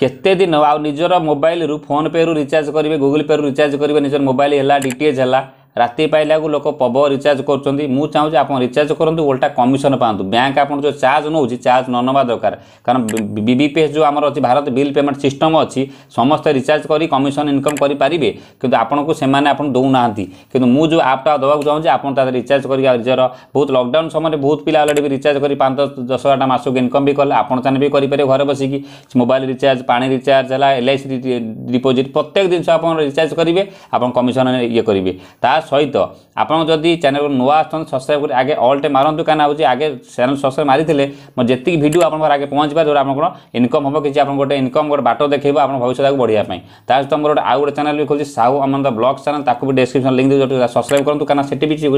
କେତେ ଦିନ ଆଉ ନିଜର ମୋବାଇଲରୁ ଫୋନ୍ପେରୁ ରିଚାର୍ଜ କରିବେ ଗୁଗୁଲ୍ ପେରୁ ରିଚାର୍ଜ କରିବେ ନିଜର ମୋବାଇଲ ହେଲା ଡି ହେଲା ରାତି ପାଇଲାକୁ ଲୋକ ପବ ରିଚାର୍ଜ କରୁଛନ୍ତି ମୁଁ ଚାହୁଁଛି ଆପଣ ରିଚାର୍ଜ କରନ୍ତୁ ଓଲଟା କମିଶନ ପାଆନ୍ତୁ ବ୍ୟାଙ୍କ ଆପଣ ଯେଉଁ ଚାର୍ଜ ନେଉଛି ଚାର୍ଜ ନ ନେବା ଦରକାର କାରଣ ବିବିପିଏସ୍ ଯେଉଁ ଆମର ଅଛି ଭାରତ ବିଲ୍ ପେମେଣ୍ଟ ସିଷ୍ଟମ୍ ଅଛି ସମସ୍ତେ ରିଚାର୍ଜ କରି କମିଶନ ଇନକମ୍ କରିପାରିବେ କିନ୍ତୁ ଆପଣଙ୍କୁ ସେମାନେ ଆପଣ ଦେଉନାହାନ୍ତି କିନ୍ତୁ ମୁଁ ଯେଉଁ ଆପ୍ଟା ଦେବାକୁ ଚାହୁଁଛି ଆପଣ ତା ରିଚାର୍ଜ କରିକି ନିଜର ବହୁତ ଲକଡାଉନ୍ ସମୟରେ ବହୁତ ପିଲା ଅଲରେଡ଼ି ବି ରିଚାର୍ଜ କରି ପାଞ୍ଚ ଦଶ ହଜାର ଟଙ୍କା ମାସକୁ ଇନକମ୍ ବି କଲେ ଆପଣ ତାହେଲେ ବି କରିପାରିବେ ଘରେ ବସିକି ମୋବାଇଲ ରିଚାର୍ଜ ପାଣି ରିଚାର୍ଜ ହେଲା ଏଲ୍ଆଇସି ଡିପୋଜିଟ୍ ପ୍ରତ୍ୟେକ ଜିନିଷ ଆପଣ ରିଚାର୍ଜ କରିବେ ଆପଣ କମିଶନ ଇଏ କରିବେ ତା সহিত আপনার যদি চ্যানেল নূয়া আসছেন সবসক্রাইব করে আগে অলটে মারতু কেন হচ্ছে আগে চ্যানেল সবসক্রাইব মারিলে মো যেত ভিডিও আপনার আগে পৌঁছবা যেটা আপনার ইনকম হব কিছু আপনার গোটে ইনকম গোটে বাট দেখব আপনার ভবিষ্যৎকে বড়া তা সহ আমার গোটে আউ গোটে চ্যানেল বি খোলছি সাহু আমার ব্লগ চ্যানেল তাকে বি ডেসক্রিপশন লিঙ্ক দিয়ে সবসক্রাইব করতু কেন সেটি বি কিছু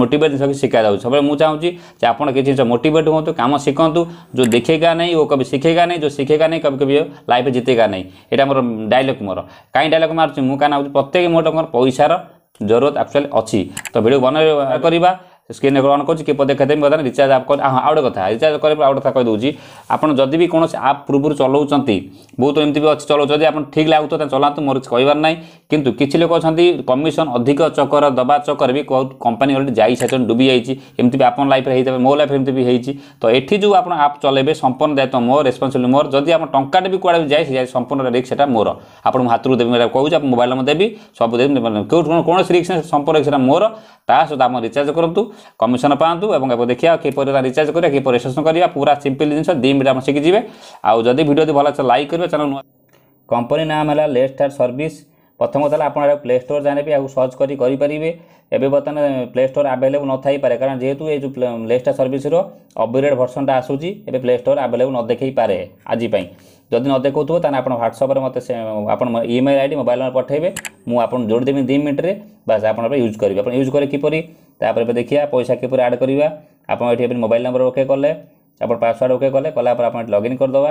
মোটিভেট জিনিস কিছু শিখা যাচ্ছে সবাই মু চাহুছি যে আপনার কিছু জিনিস মোটিভেট হুম কাম শিখতু যে দেখেগা নেই ও কবি শিখেগা নেই যে শিখেগা নেই কবি কবি লাইফে জিতেগা নেই এটা আমার ডাইলগ ମୋର କାହିଁ ଡାଇଲଗ୍ ମାରୁଛି ମୁଁ କାହିଁକି ପ୍ରତ୍ୟେକ ମୁହଁଟା ମୋର ପଇସାର ଜରୁରତ ଆକ୍ଚୁଆଲି ଅଛି ତ ଭିଡ଼ିଓ ବନେଇ କରିବା ସ୍କ୍ରିନ୍ ଏବେ ଅନ୍ କରୁଛି କିପରି ଦେଖାଇଦେବି ମୁଁ କଥା ରିଚାର୍ଜ ଆପ୍ କରି ହଁ ଆଉ ଗୋଟେ କଥା ରିଚାର୍ଜ କରିବା ଆଉ ଗୋଟେ କଥା କହିଦେଉଛି ଆପଣ ଯଦି ବି କୌଣସି ଆପ୍ ପୂର୍ବରୁ ଚଲାଉଛନ୍ତି ବହୁତ ଏମିତି ବି ଅଛି ଚଲାଉଛନ୍ତି ଆପଣ ଠିକ୍ ଲାଗୁଥିବ ତାହେଲେ ଚଲାନ୍ତୁ ମୋର କିଛି କହିବାର ନାହିଁ କିନ୍ତୁ କିଛି ଲୋକ ଅଛନ୍ତି କମିଶନ ଅଧିକ ଚକର ଦେବା ଚକରେ ବି କମ୍ପାନୀ ଅଲରେଡ଼ି ଯାଇସାରିଛନ୍ତି ଡୁବି ଯାଇଛି ଏମିତି ବି ଆପଣ ଲାଇଫ୍ରେ ହେଇଥିବ ମୋ ଲାଇଫ୍ରେ ଏମିତି ବି ହେଇଛି ତ ଏଠି ଯେଉଁ ଆପଣ ଆପ୍ ଚଲାଇବେ ସମ୍ପୂର୍ଣ୍ଣ ଦାୟିତ୍ୱ ମୋ ରେସ୍ପନ୍ସିବିଲିଟି ମୋର ଯଦି ଆପଣ ଟଙ୍କାଟେ ବି କୁଆଡ଼େ ବି ଯାଏ ସେ ସମ୍ପୂର୍ଣ୍ଣ ରିକ୍ସ ସେଟା ମୋର ଆପଣଙ୍କ ହାତରୁ ଦେବି ମୁଁ କହୁଛି ଆପଣ ମୋବାଇଲ୍ ମୁଁ ଦେବି ସବୁ ଦେବି କେଉଁଠି କୌଣସି ରିକ୍ସ ସମ୍ପୂର୍ଣ୍ଣ ରିକ୍ସ ସେଟା ମୋର ତା ସହିତ ଆପଣ ରିଚାର୍ଜ କରନ୍ତୁ কমিশন পাঁচ এবং এবার দেখা কিপর রিচার্জ করা কিপর রেজিষ্ট্রেসন করা পুরা সিম্পল জিনিস দুই মিনিট আমার শিখিযে আদি ভিডিওটি ভালো লাইক করবে চ্যানেল কম্পানি নাম হল লেট স্টার সর্ভিস প্রথম কথা আপনার প্লে স্টোর জানিবে আগে সর্চ করে করে এবে বর্তমানে প্লে স্টোর আভেলেবল নথাইপরে কারণ যেহেতু এই যে প্লে স্টার সর্ভিসর অপগ্রেড ভর্সনটা আসুচি এবে প্লে স্টোর আভেলেবল নদেখাইপরে আজিপাই যদি নদেখাও তাহলে আপনার হোয়াটসঅ্যাপে মতো আপনার ইমেল আইডি মোবাইল নম্বর পঠাইবে মু আপনার যোড়িদেবি দুই মিনিটে বাস আপনার ইউজ করবে আপনার ইউজ করে কিপর तापर पर देखिए पैसा किपर आड करवा आप मोबाइल नंबर ओके कले पासवर्ड ओके कले कला आप लगइन करदे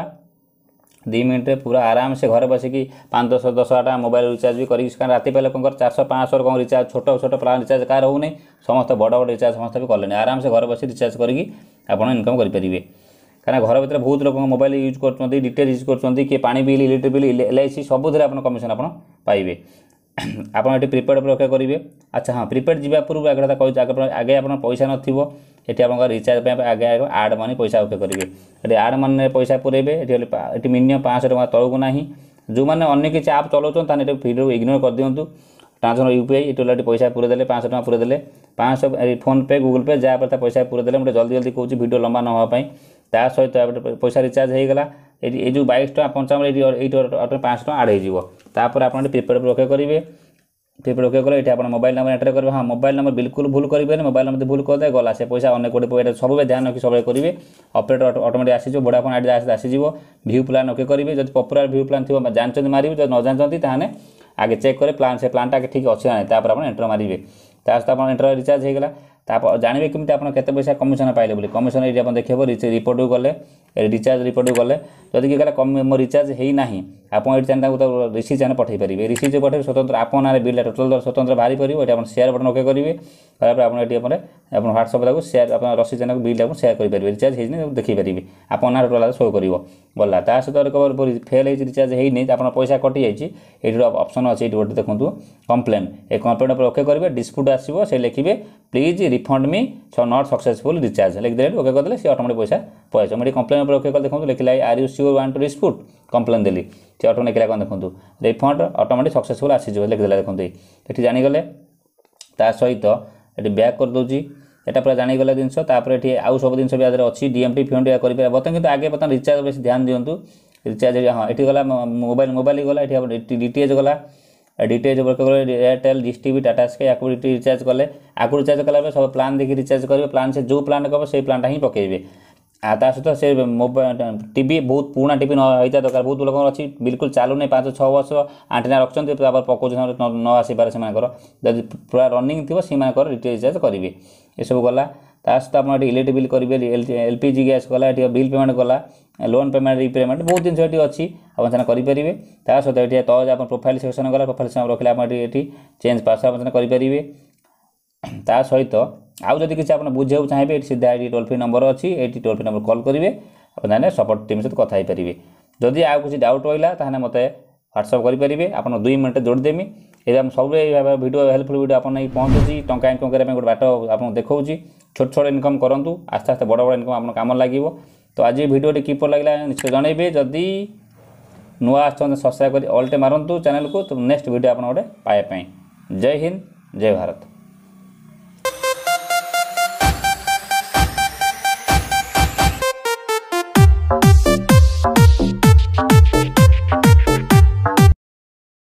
दु मिनिटे पूरा आराम से घर बसिक पाँच दस दस हजार मोबाइल रिचार्ज भी करी कर रात पहले कौन कर चार सौ पाँच सौ कौन रिचार्ज छोट छोट प्लां रिचार्ज कार हो समस्त बड़ बड़ रिचार्ज समस्त भी कले आराम से घर बस रिचार्ज करी आपड़ इनकम करेंगे कहना घर भितर बहुत लोग मोबाइल यूज करते डिटेल यूज करते किए पा bill electric bill L I C सबुद कमिशन आपे ଆପଣ ଏଠି ପ୍ରିପେଡ଼୍ ପରୀକ୍ଷା କରିବେ ଆଚ୍ଛା ହଁ ପ୍ରିପେଡ଼୍ ଯିବା ପୂର୍ବରୁ ଆଗ କଥା କହୁଛି ଆଗ ଆଗେ ଆପଣ ପଇସା ନଥିବ ଏଠି ଆପଣଙ୍କ ରିଚାର୍ଜ ପାଇଁ ଆଗେ ଆଡ଼ ମନି ପଇସା ଓକେ କରିବେ ଏଠି ଆଡ଼ ମନିରେ ପଇସା ପୁରେଇବେ ଏଠି ଏଠି ମିନିମମ୍ ପାଞ୍ଚଶହ ଟଙ୍କା ତଳକୁ ନାହିଁ ଯେଉଁମାନେ ଅନ୍ୟ କିଛି ଆପ୍ ଚଲାଉଛନ୍ତି ତାହେଲେ ଏଠି ଭିଡ଼ିଓ ଇଗ୍ନୋର କରିଦିଅନ୍ତୁ ଟ୍ରାନ୍ସଫର୍ ୟୁ ପି ଆଇ ଏଠି ଏଠି ପଇସା ପୁରେଇଦେଲେ ପାଞ୍ଚଶହ ଟଙ୍କା ପୁରେଇଦେଲେ ପାଞ୍ଚଶହ ଫୋନ୍ପେ ଗୁଗୁଲ୍ ପେ ଯାହା ପରେ ପଇସା ପୁରେଇଦେଲେ ମୁଁ ଜଲ୍ଦି ଜଲ୍ଦି କହୁଛି ଭିଡ଼ିଓ ଲମ୍ବା ନ ହେବା ପାଇଁ ତା ସହିତ ପଇସା ରିଚାର୍ଜ ହୋଇଗଲା ଏଠି ଏଇ ଯେଉଁ ବାଇଶ ଟଙ୍କା ପଞ୍ଚାବନ ଏଇଠି ଏଇଠି ପାଞ୍ଚଶହ ଟଙ୍କା ଆଡ଼ ହୋଇଯିବ তাপরে আপনার প্রিপেড ওকে করবে প্রিপেড ওকে কলে এটি আপনার মোবাইল নম্বর এন্টার করবে হ্যাঁ মোবাইল নম্বর বিলকুল ভুল করবে না মোবাইল নম্বর ভুল করদে গলা সে পয়সা অনেক গোটে এটা সবুবে ধ্যান রাখি সবাই করবে অপরেটর অটোমেটিক আসিযোগ ভোডাফোন আইডি আসিযোগ ভিউ প্লান ওকে করবে যদি পপুলার ভিউ প্লান থাকবে জাঁচান মারিবে যদি ন জাঁচান তাহলে আগে চেক করে প্লান সে প্লানটা আগে ঠিক অছে না তাপরে আপনার এন্টার মারিবে ତା ସହିତ ଆପଣ ଇଣ୍ଟର ରିଚାର୍ଜ ହୋଇଗଲା ତାପରେ ଜାଣିବେ କେମିତି ଆପଣ କେତେ ପଇସା କମିଶନ ପାଇଲେ ବୋଲି କମିଶନ ଏଇଠି ଆପଣ ଦେଖେଇବ ରିପୋର୍ଟକୁ ଗଲେ ରିଚାର୍ଜ ରିପୋର୍ଟକୁ ଗଲେ ଯଦି କିଏ କହିଲା ମୋ ରିଚାର୍ଜ ହେଇନାହିଁ ଆପଣ ଏଠି ଚାହିଁଲେ ତାଙ୍କୁ ତାକୁ ରିସିଭ୍ ଚାହିଁଲେ ପଠାଇ ପାରିବେ ରିସିଭ୍ ଯେଉଁ ପଠାଇବେ ସ୍ୱତନ୍ତ୍ର ଆପଣ ନାଁରେ ବିଲ୍ଟା ଟୋଟାଲ୍ ସ୍ୱତନ୍ତ୍ର ବାହାରି ପାରିବ ଏଠି ଆପଣ ସେୟାର ବଟନ୍ ଓକେ କରିବେ ତାପରେ ଆପଣ ଏଠି ଆପଣ ଆପଣ ହ୍ୱାଟ୍ସଆପ୍ ତାକୁ ସେୟାର ଆପଣ ରସିଦ୍ ଚାହିଁଲେ ବିଲ୍ଟାକୁ ସେୟାର କରିପାରିବେ ରିଚାର୍ଜ ହେଇନି ତାକୁ ଦେଖିପାରିବେ ଆପଣ ନାଁ ଟୋଟାଲ୍ ଶୋ କରିବ ଗଲା ତା ସହିତ ରିକଭର ଫେଲ୍ ହେଇଛି ରିଚାର୍ଜ ହେଇନି ଆପଣ ପଇସା କଟିଯାଇଛି ଏଠି ଅପସନ୍ ଅଛି ଏଠି ଗୋଟେ ଦେଖନ୍ତୁ କମ୍ପ୍ଲେନ୍ ଏ କମ୍ପ୍ଲେନ୍ ଉପରେ ଓକେ କରିବେ ଡିସ୍ପ୍ୟୁଟ୍ ଆସିବ ସେ ଲେଖିବେ please refund me not successful recharge ଲେଖିଦେଲେ ଓକେ କରିଦେଲେ ସେ ଅଟୋମେଟିକ୍ ପଇସା ପଳେଇଛ ମୁଁ ଏଠି କମ୍ପ୍ଲେନ୍ ଉପରେ ଓକେ କଲେ ଦେଖନ୍ତୁ ଲେଖିଲା are you sure want to dispute complaint ଦେଲି ସେ ଅଟୋ ଲେଖିଲା କ'ଣ ଦେଖନ୍ତୁ ରିଫଣ୍ଡ ଅଟୋମେଟିକ୍ ସକ୍ସେସଫୁଲ୍ ଆସିଯିବ ଲେଖିଦେଲା ଦେଖନ୍ତୁ ଏଠି ଜାଣିଗଲେ ତା ସହିତ ଏଠି ବ୍ୟାକ୍ କରିଦେଉଛି এটা পুরা জানি গলা জিনিস তাপরে এটি আউ সব জিনিস বি আধারে অছি ডিএমটি ফিএমটি করে বর্তমান কিন্তু আগে বর্তমান রিচার্জ বেশি ধ্যান দিও রিচার্জ হ্যাঁ এটি গলা মোবাইল মোবাইল গলা এটি ডিটিএচ গলা ডিটিএচ উপরে গলে Airtel dish TV Tata Sky আকু রিচার্জ কলে আকু রিচার্জ কলা সব প্লান দেখি রিচার্জ করবে প্লান সে যে প্লান কব সেই প্লানটা হি পকাইবে ଆଉ ତା ସହିତ ସେ ମୋବାଇଲ ଟିଭି ବହୁତ ପୁରୁଣା ଟିଭି ହୋଇଥିବା ଦରକାର ବହୁତ ଲୋକଙ୍କର ଅଛି ବିଲକୁଲ ଚାଲୁନି ପାଞ୍ଚ ଛଅ ବର୍ଷ ଆଣ୍ଟିନା ରଖିଛନ୍ତି ତାପରେ ପକାଉଛନ୍ତି ନ ଆସିପାରେ ସେମାନଙ୍କର ଯଦି ପୁରା ରନିଙ୍ଗ ଥିବ ସେମାନଙ୍କର ରିଚାର୍ଜ କରିବେ ଏସବୁ ଗଲା ତା ସହିତ ଆପଣ ଏଠି ଇଲେକ୍ଟ୍ରି ବିଲ୍ କରିବେ ଏଲ୍ ପି ଜି ଗ୍ୟାସ୍ କଲା ଏଠି ବିଲ୍ ପେମେଣ୍ଟ କଲା ଲୋନ୍ ପେମେଣ୍ଟ ରିପେମେଣ୍ଟ ବହୁତ ଜିନିଷ ଏଠି ଅଛି ଆପଣ ସେମାନେ କରିପାରିବେ ତା ସହିତ ଏଠି ତଳ ଆପଣ ପ୍ରୋଫାଇଲ୍ ସେକ୍ସନ୍ ଗଲା ପ୍ରୋଫାଇଲ୍ ସେକ୍ସନ୍ ରଖିଲେ ଆପଣ ଏଠି ଏଠି ଚେଞ୍ଜ ପାସୱାର୍ଡ଼ ଆପଣ କରିପାରିବେ ତା ସହିତ ଆଉ ଯଦି କିଛି ଆପଣ ବୁଝିବାକୁ ଚାହିଁବେ ଏଠି ସିଧା ଏଇଠି ଟୋଲ୍ ଫ୍ରି ନମ୍ବର ଅଛି ଏଇଠି ଟୋଲ୍ ଫ୍ରି ନମ୍ବର କଲ୍ କରିବେ ଆପଣମାନେ ସପୋର୍ଟ ଟିମ୍ ସହିତ କଥା ହୋଇପାରିବେ ଯଦି ଆଉ କିଛି ଡାଉଟ୍ ରହିଲା ତାହେଲେ ମୋତେ ହ୍ୱାଟ୍ସଅପ୍ କରିପାରିବେ ଆପଣ ଦୁଇ ମିନିଟ୍ରେ ଯୋଡ଼ିଦେମି ଏବେ ଆମେ ସବୁବେଳେ ଭିଡ଼ିଓ ହେଲ୍ପଫୁଲ୍ ଭିଡ଼ିଓ ଆପଣ ନେଇକି ପହଞ୍ଚୁଛି ଟଙ୍କା ଇନକମ୍ କରିବା ପାଇଁ ଗୋଟେ ବାଟ ଆପଣଙ୍କୁ ଦେଖାଉଛି ଛୋଟ ଛୋଟ ଇନକମ୍ କରନ୍ତୁ ଆସ୍ତେ ଆସ୍ତେ ବଡ଼ ବଡ଼ ଇନକମ୍ ଆପଣଙ୍କ କାମ ଲାଗିବ ତ ଆଜି ଭିଡ଼ିଓଟି କିପରି ଲାଗିଲା ନିଶ୍ଚୟ ଜଣାଇବେ ଯଦି ନୂଆ ଆସୁଛନ୍ତି ସବସ୍କ୍ରାଇବ୍ କରି ଅଲ୍ଟେ ମାରନ୍ତୁ ଚ୍ୟାନେଲ୍କୁ ତ ନେକ୍ସଟ ଭିଡ଼ିଓ ଆପଣ ଗୋଟେ ପାଇବା ପାଇଁ ଜୟ ହିନ୍ଦ ଜୟ ଭାରତ